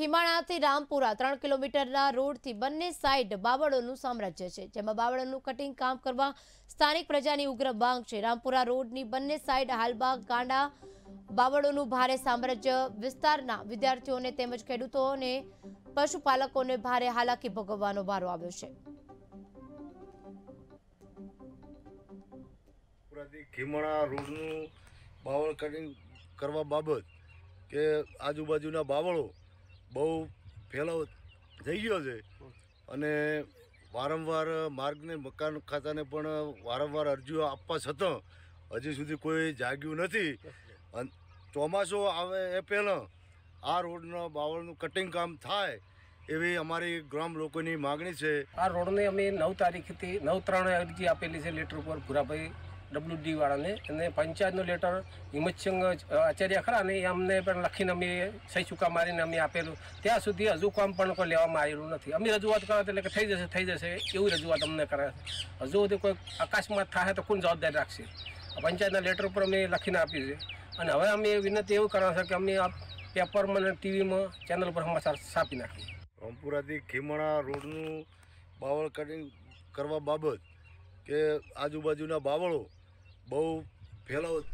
ખીમાણાથી રામપુરા ત્રણ કિલોમીટરના રોડથી બંને સાઈડ બાવળોનું સામ્રાજ્ય છે જેમાં બાવળોનું કટિંગ કામ કરવા સ્થાનિક પ્રજાની ઉગ્ર માંગ છે રામપુરા રોડની બંને સાઈડ હાલબાગ ગાંડા બાવળોનું ભારે સામ્રાજ્ય વિસ્તારના વિદ્યાર્થીઓને તેમજ ખેડૂતોને પશુપાલકોને ભારે હાલાકી ભોગવવાનો વારો આવ્યો છે કરવા બાબત કે આજુબાજુના બાવળો બહુ ફેલાવો થઈ ગયો છે અને વારંવાર માર્ગને મકાન ખાતાને પણ વારંવાર અરજીઓ આપવા છતાં હજી સુધી કોઈ જાગ્યું નથી અને ચોમાસું આવે એ પહેલાં આ રોડના બાવળનું કટિંગ કામ થાય એવી અમારી ગ્રામ લોકોની માગણી છે આ રોડને અમે નવ તારીખથી નવ ત્રણે અરજી આપેલી છે લેટર ઉપર ભૂરાભાઈ ડબલ્યુડી વાળાને અને પંચાયતનો લેટર હિંમતસિંહ આચાર્ય ખરા ને એ અમને પણ લખીને અમે સહી ચૂકા મારીને અમે આપેલું ત્યાં સુધી હજુ કામ પણ કોઈ લેવામાં આવેલું નથી અમે રજૂઆત કરવા એટલે કે થઈ જશે થઈ જશે એવી રજૂઆત અમને કરે હજુ સુધી કોઈ અકસ્માત થાય તો કોણ જવાબદારી રાખશે પંચાયતના લેટર ઉપર અમે લખીને આપીએ છીએ અને હવે અમે વિનંતી એવું કરવા છે કે અમે આ પેપરમાં અને ટીવીમાં ચેનલ પર સમાચાર છાપી નાખીએ રામપુરાથી ખીમણા રોડનું બાવળ કટિંગ કરવા બાબત કે આજુબાજુના બાવળો bow, pelo